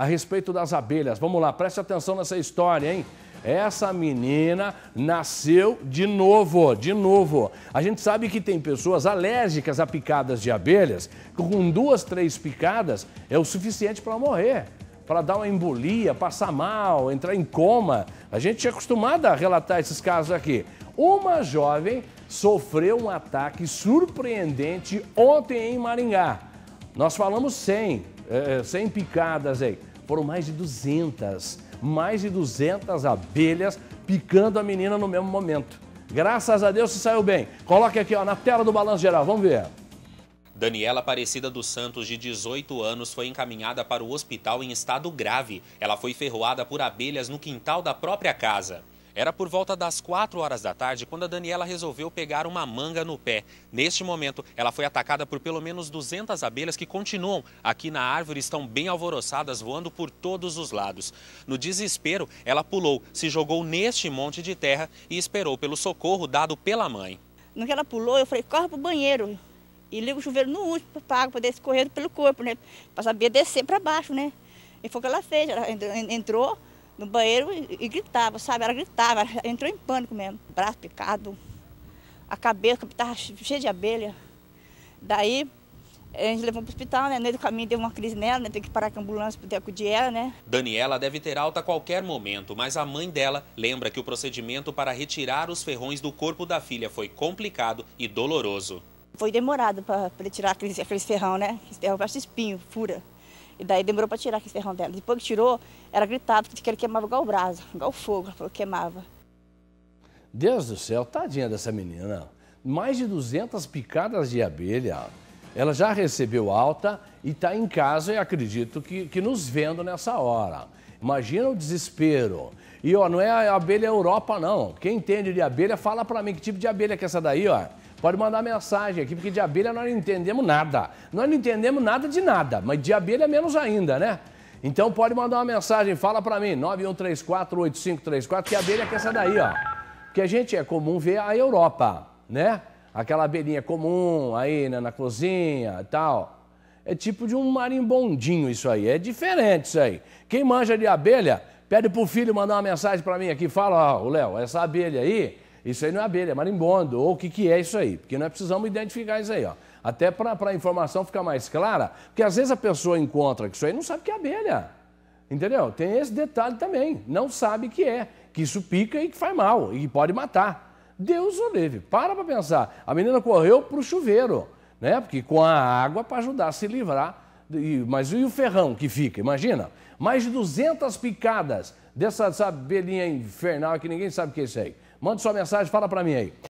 a respeito das abelhas. Vamos lá, preste atenção nessa história, hein? Essa menina nasceu de novo, de novo. A gente sabe que tem pessoas alérgicas a picadas de abelhas, que com duas, três picadas é o suficiente para morrer, para dar uma embolia, passar mal, entrar em coma. A gente é acostumado a relatar esses casos aqui. Uma jovem sofreu um ataque surpreendente ontem em Maringá. Nós falamos 100, 100 é, é, picadas aí. Foram mais de 200, mais de 200 abelhas picando a menina no mesmo momento. Graças a Deus se saiu bem. Coloque aqui ó, na tela do Balanço Geral, vamos ver. Daniela Aparecida dos Santos, de 18 anos, foi encaminhada para o hospital em estado grave. Ela foi ferroada por abelhas no quintal da própria casa. Era por volta das 4 horas da tarde quando a Daniela resolveu pegar uma manga no pé. Neste momento, ela foi atacada por pelo menos 200 abelhas que continuam aqui na árvore, estão bem alvoroçadas, voando por todos os lados. No desespero, ela pulou, se jogou neste monte de terra e esperou pelo socorro dado pela mãe. No que ela pulou, eu falei: corre para o banheiro. E liga o chuveiro no último para água poder escorrer pelo corpo, né? Para saber descer para baixo, né? E foi o que ela fez. Ela entrou no banheiro e, e gritava, sabe? Ela gritava, ela entrou em pânico mesmo, braço picado, a cabeça estava cheia de abelha. Daí a gente levou para o hospital, né? No meio do caminho deu uma crise nela, né? Tem que parar com a ambulância para poder acudir ela, né? Daniela deve ter alta a qualquer momento, mas a mãe dela lembra que o procedimento para retirar os ferrões do corpo da filha foi complicado e doloroso. Foi demorado para tirar aqueles, aqueles ferrão, né? Esse ferrão parece espinho, fura. E daí demorou para tirar aquele ferrão dela. Depois que tirou, ela gritava que ele queimava igual o brasa, igual o fogo, ela falou que queimava. Deus do céu, tadinha dessa menina. Mais de 200 picadas de abelha. Ela já recebeu alta e está em casa e acredito que, que nos vendo nessa hora. Imagina o desespero. E ó, não é a abelha Europa não. Quem entende de abelha, fala para mim que tipo de abelha que é essa daí, ó. Pode mandar mensagem aqui, porque de abelha nós não entendemos nada. Nós não entendemos nada de nada, mas de abelha menos ainda, né? Então pode mandar uma mensagem, fala para mim, 91348534, que abelha que é essa daí, ó. Porque a gente é comum ver a Europa, né? Aquela abelhinha é comum aí né, na cozinha e tal. É tipo de um marimbondinho isso aí, é diferente isso aí. Quem manja de abelha, pede pro filho mandar uma mensagem para mim aqui, fala, ó, oh, Léo, essa abelha aí isso aí não é abelha, é marimbondo, ou o que, que é isso aí, porque nós precisamos identificar isso aí, ó. Até para a informação ficar mais clara, porque às vezes a pessoa encontra que isso aí não sabe que é abelha. Entendeu? Tem esse detalhe também. Não sabe que é, que isso pica e que faz mal, e pode matar. Deus o livre. Para para pensar. A menina correu para o chuveiro, né? Porque com a água para ajudar a se livrar. Mas e o ferrão que fica? Imagina. Mais de 200 picadas dessa abelhinha infernal que ninguém sabe o que é isso aí. Mande sua mensagem, fala para mim aí.